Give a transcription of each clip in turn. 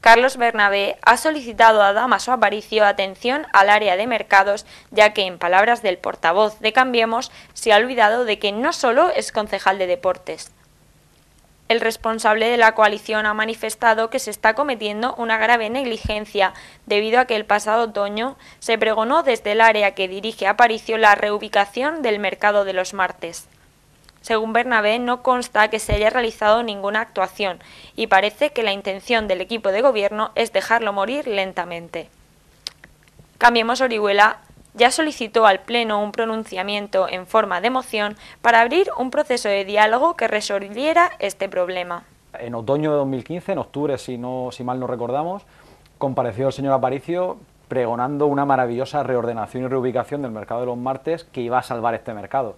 Carlos Bernabé ha solicitado a Damaso Aparicio atención al área de mercados, ya que, en palabras del portavoz de Cambiemos, se ha olvidado de que no solo es concejal de deportes. El responsable de la coalición ha manifestado que se está cometiendo una grave negligencia debido a que el pasado otoño se pregonó desde el área que dirige Aparicio la reubicación del mercado de los martes. Según Bernabé, no consta que se haya realizado ninguna actuación y parece que la intención del equipo de gobierno es dejarlo morir lentamente. Cambiemos Orihuela ya solicitó al Pleno un pronunciamiento en forma de moción para abrir un proceso de diálogo que resolviera este problema. En otoño de 2015, en octubre, si, si mal no recordamos, compareció el señor Aparicio pregonando una maravillosa reordenación y reubicación del mercado de los martes que iba a salvar este mercado.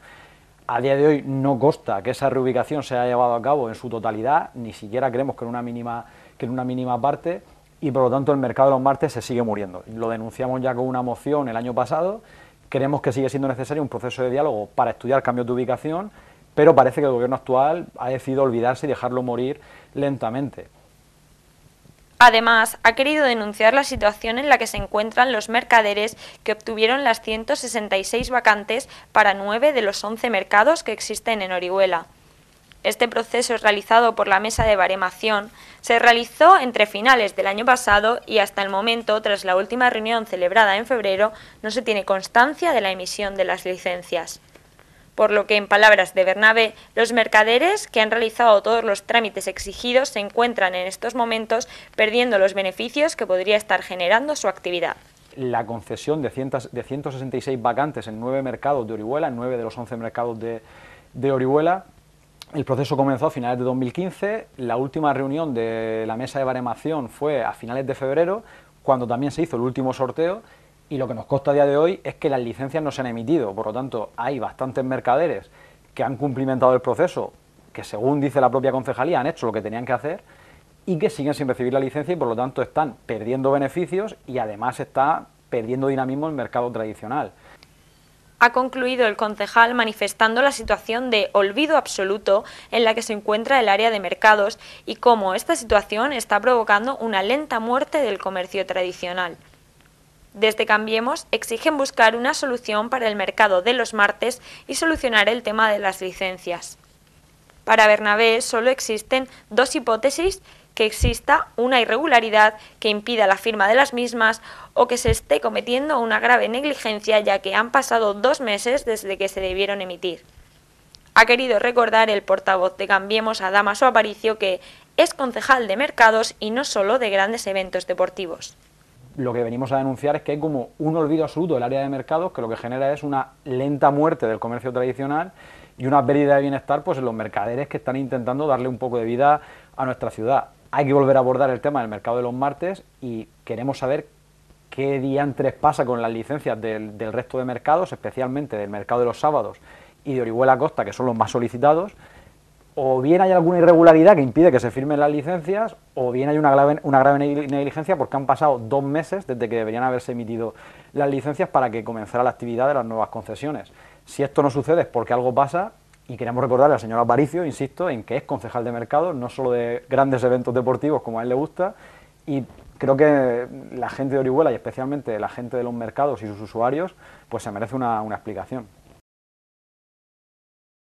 A día de hoy no consta que esa reubicación se haya llevado a cabo en su totalidad, ni siquiera creemos que en una mínima, que en una mínima parte, y por lo tanto el mercado de los martes se sigue muriendo. Lo denunciamos ya con una moción el año pasado, creemos que sigue siendo necesario un proceso de diálogo para estudiar cambios de ubicación, pero parece que el gobierno actual ha decidido olvidarse y dejarlo morir lentamente. Además, ha querido denunciar la situación en la que se encuentran los mercaderes que obtuvieron las 166 vacantes para nueve de los 11 mercados que existen en Orihuela. Este proceso realizado por la mesa de baremación se realizó entre finales del año pasado y hasta el momento, tras la última reunión celebrada en febrero, no se tiene constancia de la emisión de las licencias por lo que, en palabras de Bernabe, los mercaderes que han realizado todos los trámites exigidos se encuentran en estos momentos perdiendo los beneficios que podría estar generando su actividad la concesión de, 166 vacantes en nueve mercados de Orihuela, en nueve de los 11 mercados de, de, Orihuela. El proceso comenzó a finales de 2015, la última reunión de la mesa de baremación fue a finales de febrero, cuando también se hizo el último sorteo y lo que nos consta a día de hoy es que las licencias no se han emitido, por lo tanto hay bastantes mercaderes que han cumplimentado el proceso, que según dice la propia concejalía han hecho lo que tenían que hacer y que siguen sin recibir la licencia y por lo tanto están perdiendo beneficios y además está perdiendo dinamismo el mercado tradicional. Ha concluido el concejal manifestando la situación de olvido absoluto en la que se encuentra el área de mercados y cómo esta situación está provocando una lenta muerte del comercio tradicional. Desde Cambiemos exigen buscar una solución para el mercado de los martes y solucionar el tema de las licencias. Para Bernabé solo existen dos hipótesis que exista una irregularidad que impida la firma de las mismas o que se esté cometiendo una grave negligencia ya que han pasado dos meses desde que se debieron emitir. Ha querido recordar el portavoz de Cambiemos a o Aparicio que es concejal de mercados y no solo de grandes eventos deportivos lo que venimos a denunciar es que hay como un olvido absoluto del área de mercados que lo que genera es una lenta muerte del comercio tradicional y una pérdida de bienestar pues en los mercaderes que están intentando darle un poco de vida a nuestra ciudad. Hay que volver a abordar el tema del mercado de los martes y queremos saber qué diantres pasa con las licencias del, del resto de mercados, especialmente del mercado de los sábados y de Orihuela Costa, que son los más solicitados, o bien hay alguna irregularidad que impide que se firmen las licencias, o bien hay una grave, negligencia porque han pasado dos meses desde que deberían haberse emitido las licencias para que comenzara la actividad de las nuevas concesiones. Si esto no sucede es porque algo pasa y queremos recordarle al señor Aparicio, insisto, en que es concejal de mercado, no solo de grandes eventos deportivos como a él le gusta, y creo que la gente de Orihuela y especialmente la gente de los mercados y sus usuarios, pues se merece una explicación.